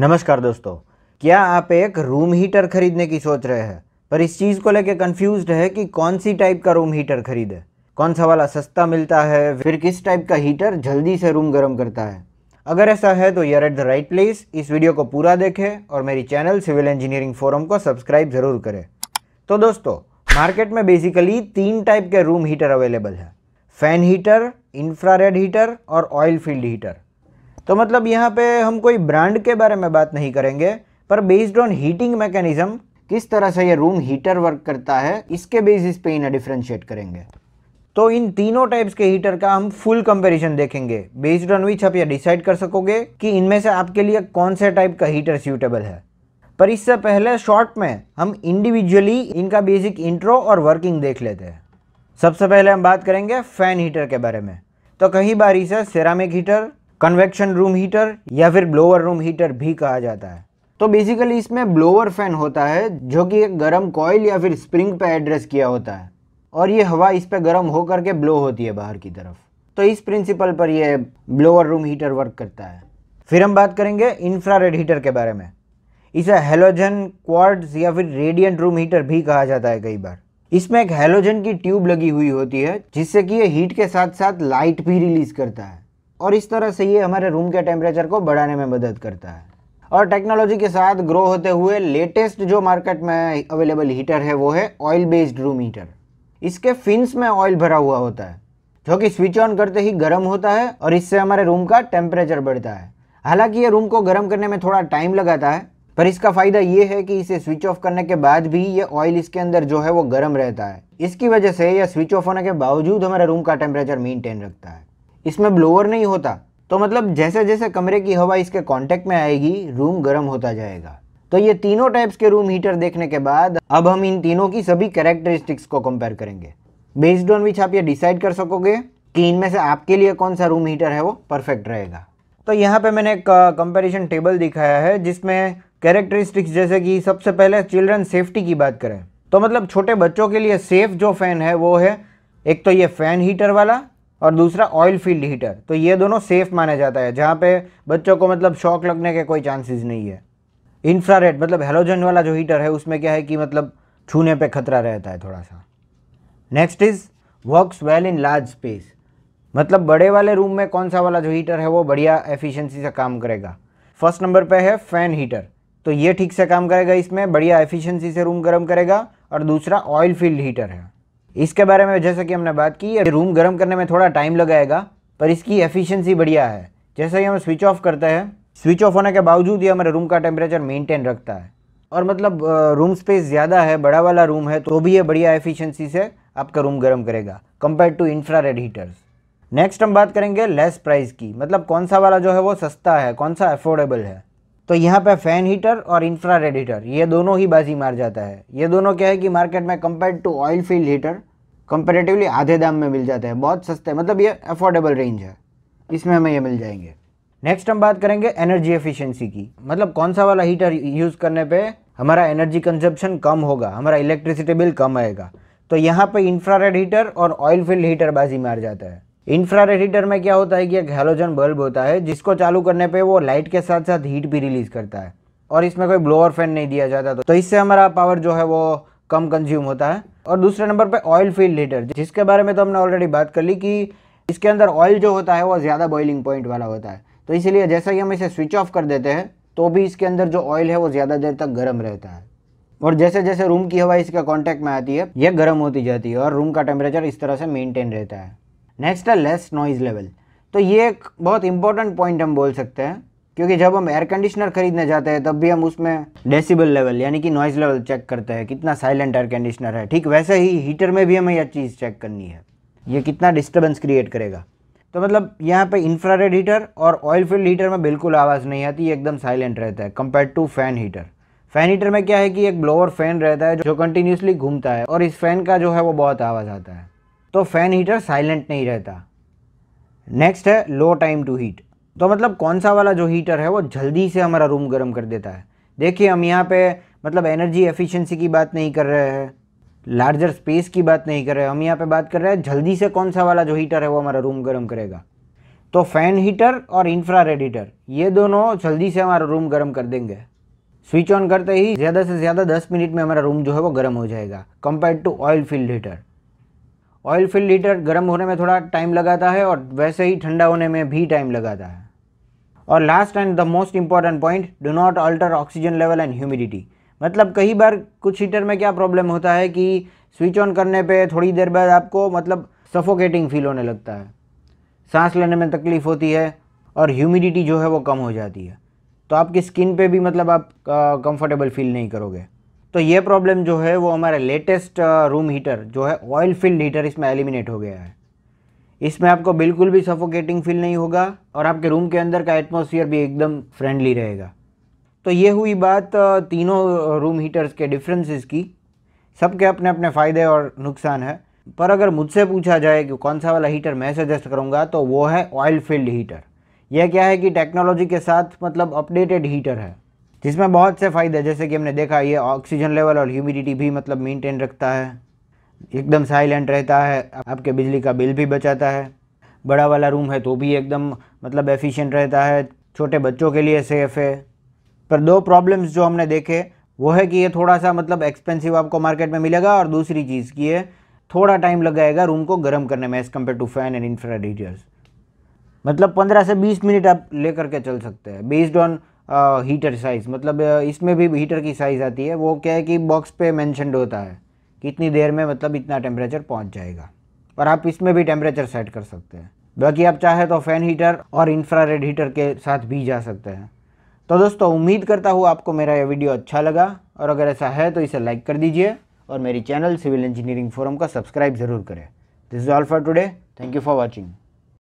नमस्कार दोस्तों क्या आप एक रूम हीटर खरीदने की सोच रहे हैं पर इस चीज़ को लेके कंफ्यूज है कि कौन सी टाइप का रूम हीटर खरीदे कौन सा वाला सस्ता मिलता है फिर किस टाइप का हीटर जल्दी से रूम गर्म करता है अगर ऐसा है तो you're at the right place इस वीडियो को पूरा देखें और मेरी चैनल सिविल इंजीनियरिंग फोरम को सब्सक्राइब ज़रूर करें तो दोस्तों मार्केट में बेसिकली तीन टाइप के रूम हीटर अवेलेबल है फैन हीटर इंफ्रारेड हीटर और ऑयल फील्ड हीटर तो मतलब यहाँ पे हम कोई ब्रांड के बारे में बात नहीं करेंगे पर बेस्ड ऑन हीटिंग मैकेनिज्म किस तरह से ये रूम हीटर वर्क करता है इसके बेसिस पे इन्हें डिफ्रेंशिएट करेंगे तो इन तीनों टाइप्स के हीटर का हम फुल कंपैरिजन देखेंगे बेस्ड ऑन विच आप ये डिसाइड कर सकोगे कि इनमें से आपके लिए कौन से टाइप का हीटर सूटेबल है पर इससे पहले शॉर्ट में हम इंडिविजुअली इनका बेसिक इंट्रो और वर्किंग देख लेते हैं सबसे पहले हम बात करेंगे फैन हीटर के बारे में तो कहीं बार इसे ceramic heater convection room heater या फिर ब्लोअर रूम हीटर भी कहा जाता है तो बेसिकली इसमें ब्लोअर फैन होता है जो कि एक गर्म कॉयल या फिर स्प्रिंग पे एड्रेस किया होता है और ये हवा इस पर गर्म होकर के ब्लो होती है बाहर की तरफ तो इस प्रिंसिपल पर यह ब्लोअर रूम हीटर वर्क करता है फिर हम बात करेंगे इंफ्रारेड हीटर के बारे में इसे हेलोजन क्वार्ट्स या फिर रेडियंट रूम हीटर भी कहा जाता है कई बार इसमें एक हेलोजन की ट्यूब लगी हुई होती है जिससे कि ये हीट के साथ साथ लाइट भी रिलीज करता है और इस तरह से ये हमारे रूम के टेम्परेचर को बढ़ाने में मदद करता है और टेक्नोलॉजी के साथ ग्रो होते हुए लेटेस्ट जो मार्केट में अवेलेबल हीटर है वो है ऑयल बेस्ड रूम हीटर इसके फिन्स में ऑयल भरा हुआ होता है जो कि स्विच ऑन करते ही गर्म होता है और इससे हमारे रूम का टेम्परेचर बढ़ता है हालांकि ये रूम को गर्म करने में थोड़ा टाइम लगाता है पर इसका फ़ायदा ये है कि इसे स्विच ऑफ करने के बाद भी ये ऑयल इसके अंदर जो है वो गर्म रहता है इसकी वजह से यह स्विच ऑफ होने के बावजूद हमारे रूम का टेम्परेचर मेनटेन रखता है इसमें ब्लोअर नहीं होता तो मतलब जैसे जैसे कमरे की हवा इसके कांटेक्ट में आएगी रूम गर्म होता जाएगा तो ये तीनों टाइप्स के रूम हीटर देखने के बाद अब हम इन तीनों की सभी कैरेक्टरिस्टिक्स को कंपेयर करेंगे बेस्ड ऑन विच आप ये डिसाइड कर सकोगे कि इनमें से आपके लिए कौन सा रूम हीटर है वो परफेक्ट रहेगा तो यहाँ पे मैंने एक कंपेरिजन टेबल दिखाया है जिसमें कैरेक्टरिस्टिक्स जैसे कि सबसे पहले चिल्ड्रन सेफ्टी की बात करें तो मतलब छोटे बच्चों के लिए सेफ जो फ़ैन है वो है एक तो ये फ़ैन हीटर वाला और दूसरा ऑयल फील्ड हीटर तो ये दोनों सेफ़ माना जाता है जहाँ पे बच्चों को मतलब शॉक लगने के कोई चांसेस नहीं है इंफ्रारेड मतलब हेलोजन वाला जो हीटर है उसमें क्या है कि मतलब छूने पे खतरा रहता है थोड़ा सा next is works well in large space मतलब बड़े वाले रूम में कौन सा वाला जो हीटर है वो बढ़िया एफिशिएंसी से काम करेगा फर्स्ट नंबर पे है फ़ैन हीटर तो ये ठीक से काम करेगा इसमें बढ़िया एफिशिएंसी से रूम गर्म करेगा और दूसरा ऑयल फील्ड हीटर है इसके बारे में जैसा कि हमने बात की रूम गर्म करने में थोड़ा टाइम लगाएगा पर इसकी एफिशिएंसी बढ़िया है जैसे ही हम स्विच ऑफ करते हैं स्विच ऑफ होने के बावजूद ये हमारे रूम का टेम्परेचर मेंटेन रखता है और मतलब रूम स्पेस ज़्यादा है बड़ा वाला रूम है तो भी ये बढ़िया एफिशिएंसी से आपका रूम गर्म करेगा compare to infra heaters next हम बात करेंगे लेस प्राइस की मतलब कौन सा वाला जो है वो सस्ता है कौन सा अफोर्डेबल है तो यहाँ पे फैन हीटर और इंफ्रा हीटर ये दोनों ही बाजी मार जाता है ये दोनों क्या है कि मार्केट में compare to oil filled heater comparatively आधे दाम में मिल जाते हैं बहुत सस्ते मतलब ये अफोर्डेबल रेंज है इसमें हमें ये मिल जाएंगे नेक्स्ट हम बात करेंगे एनर्जी एफिशिएंसी की मतलब कौन सा वाला हीटर यूज़ करने पे हमारा एनर्जी कंजप्शन कम होगा हमारा इलेक्ट्रिसिटी बिल कम आएगा तो यहाँ पे इंफ्रारेड हीटर और ऑयल फील्ड हीटर बाजी मार जाता है इंफ्रारेड हीटर में क्या होता है कि एक हेलोजन बल्ब होता है जिसको चालू करने पे वो लाइट के साथ साथ हीट भी रिलीज करता है और इसमें कोई ब्लोअर फैन नहीं दिया जाता तो, तो इससे हमारा पावर जो है वो कम कंज्यूम होता है और दूसरे नंबर पे ऑयल फील्ड हीटर जिसके बारे में तो हमने ऑलरेडी बात कर ली कि इसके अंदर ऑयल जो होता है वो ज़्यादा बॉइलिंग पॉइंट वाला होता है तो इसीलिए जैसा ही हम इसे स्विच ऑफ कर देते हैं तो भी इसके अंदर जो ऑयल है वो ज़्यादा देर तक गर्म रहता है और जैसे जैसे रूम की हवा इसके कांटेक्ट में आती है ये गर्म होती जाती है और रूम का टेम्परेचर इस तरह से मेनटेन रहता है नेक्स्ट है लेस नॉइज़ लेवल तो ये एक बहुत इंपॉर्टेंट पॉइंट हम बोल सकते हैं क्योंकि जब हम एयर कंडीशनर खरीदने जाते हैं तब भी हम उसमें डेसिबल लेवल यानी कि नॉइज़ लेवल चेक करते हैं कितना साइलेंट एयर कंडीशनर है ठीक वैसे ही हीटर में भी हमें यह चीज़ चेक करनी है ये कितना डिस्टर्बेंस क्रिएट करेगा तो मतलब यहाँ पे इंफ्रारेड हीटर और ऑयल फील्ड हीटर में बिल्कुल आवाज़ नहीं आती एकदम साइलेंट रहता है compare to fan heater fan heater में क्या है कि एक ब्लोअर फैन रहता है जो कंटिन्यूसली घूमता है और इस फैन का जो है वो बहुत आवाज़ आता है तो फ़ैन हीटर साइलेंट नहीं रहता नेक्स्ट है लो टाइम टू हीट तो मतलब कौन सा वाला जो हीटर है वो जल्दी से हमारा रूम गर्म कर देता है देखिए हम यहाँ पे मतलब एनर्जी एफिशिएंसी की बात नहीं कर रहे हैं लार्जर स्पेस की बात नहीं कर रहे हम यहाँ पे बात कर रहे हैं जल्दी से कौन सा वाला जो हीटर है वो हमारा रूम गर्म करेगा तो फ़ैन हीटर और इंफ्रा रेड हीटर ये दोनों जल्दी से हमारा रूम गर्म कर देंगे स्विच ऑन करते ही ज़्यादा से ज़्यादा दस मिनट में हमारा रूम जो है वो गर्म हो जाएगा compare to oil filled heater oil fill heater गर्म होने में थोड़ा टाइम लगाता है और वैसे ही ठंडा होने में भी टाइम लगाता है और last and the most important point do not alter oxygen level and humidity मतलब कई बार कुछ हीटर में क्या प्रॉब्लम होता है कि स्विच ऑन करने पे थोड़ी देर बाद आपको मतलब सफोकेटिंग फील होने लगता है सांस लेने में तकलीफ़ होती है और ह्यूमिडिटी जो है वो कम हो जाती है तो आपकी स्किन पे भी मतलब आप कंफर्टेबल फील नहीं करोगे तो ये प्रॉब्लम जो है वो हमारा लेटेस्ट रूम हीटर जो है ऑयल फील्ड हीटर इसमें एलिमिनेट हो गया है इसमें आपको बिल्कुल भी सफोकेटिंग फील नहीं होगा और आपके रूम के अंदर का एटमोसफियर भी एकदम फ्रेंडली रहेगा तो ये हुई बात uh, तीनों रूम uh, हीटर्स के डिफरेंसेस की सबके अपने अपने फ़ायदे और नुकसान है पर अगर मुझसे पूछा जाए कि कौन सा वाला हीटर मैं सजेस्ट करूँगा तो वो है ऑयल फील्ड हीटर यह क्या है कि टेक्नोलॉजी के साथ मतलब अपडेटेड हीटर है जिसमें बहुत से फ़ायदे जैसे कि हमने देखा ये ऑक्सीजन लेवल और ह्यूमिडिटी भी मतलब मेंटेन रखता है एकदम साइलेंट रहता है आपके बिजली का बिल भी बचाता है बड़ा वाला रूम है तो भी एकदम मतलब एफिशिएंट रहता है छोटे बच्चों के लिए सेफ़ है पर दो प्रॉब्लम्स जो हमने देखे वो है कि ये थोड़ा सा मतलब एक्सपेंसिव आपको मार्केट में मिलेगा और दूसरी चीज़ की ये थोड़ा टाइम लगाएगा रूम को गर्म करने में as compare to fan and infra मतलब पंद्रह से बीस मिनट आप लेकर के चल सकते हैं बेस्ड ऑन हीटर साइज़ मतलब इसमें भी हीटर की साइज़ आती है वो क्या है कि बॉक्स पे मैंशनड होता है कितनी देर में मतलब इतना टेम्परेचर पहुंच जाएगा और आप इसमें भी टेम्परेचर सेट कर सकते हैं बाकी आप चाहे तो फ़ैन हीटर और इंफ्रारेड हीटर के साथ भी जा सकते हैं तो दोस्तों उम्मीद करता हूँ आपको मेरा यह वीडियो अच्छा लगा और अगर ऐसा है तो इसे लाइक कर दीजिए और मेरी चैनल सिविल इंजीनियरिंग फोरम का सब्सक्राइब ज़रूर करें this is all for today thank you for watching